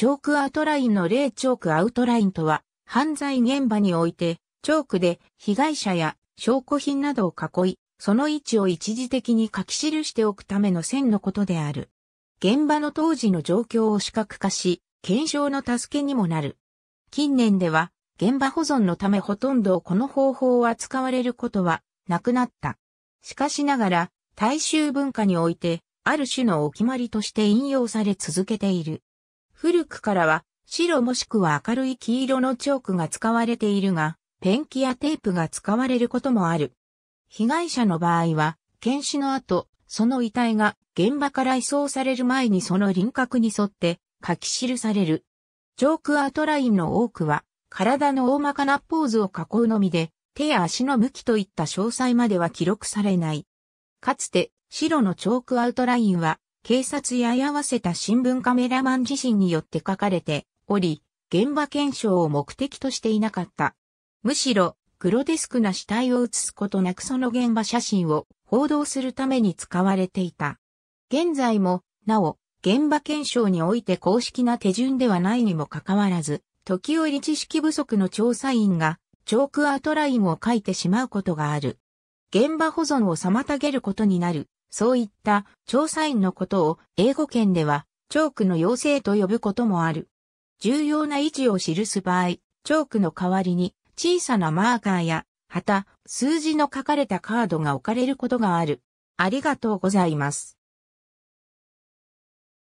チョークアウトラインの例チョークアウトラインとは、犯罪現場において、チョークで被害者や証拠品などを囲い、その位置を一時的に書き記しておくための線のことである。現場の当時の状況を視覚化し、検証の助けにもなる。近年では、現場保存のためほとんどこの方法は使われることはなくなった。しかしながら、大衆文化において、ある種のお決まりとして引用され続けている。古くからは白もしくは明るい黄色のチョークが使われているが、ペンキやテープが使われることもある。被害者の場合は、検視の後、その遺体が現場から移送される前にその輪郭に沿って書き記される。チョークアウトラインの多くは、体の大まかなポーズを囲うのみで、手や足の向きといった詳細までは記録されない。かつて、白のチョークアウトラインは、警察や居合わせた新聞カメラマン自身によって書かれており、現場検証を目的としていなかった。むしろ、グロテスクな死体を写すことなくその現場写真を報道するために使われていた。現在も、なお、現場検証において公式な手順ではないにもかかわらず、時折知識不足の調査員が、チョークアウトラインを書いてしまうことがある。現場保存を妨げることになるそういった調査員のことを英語圏ではチョークの妖精と呼ぶこともある。重要な位置を記す場合、チョークの代わりに小さなマーカーや旗、数字の書かれたカードが置かれることがある。ありがとうございます。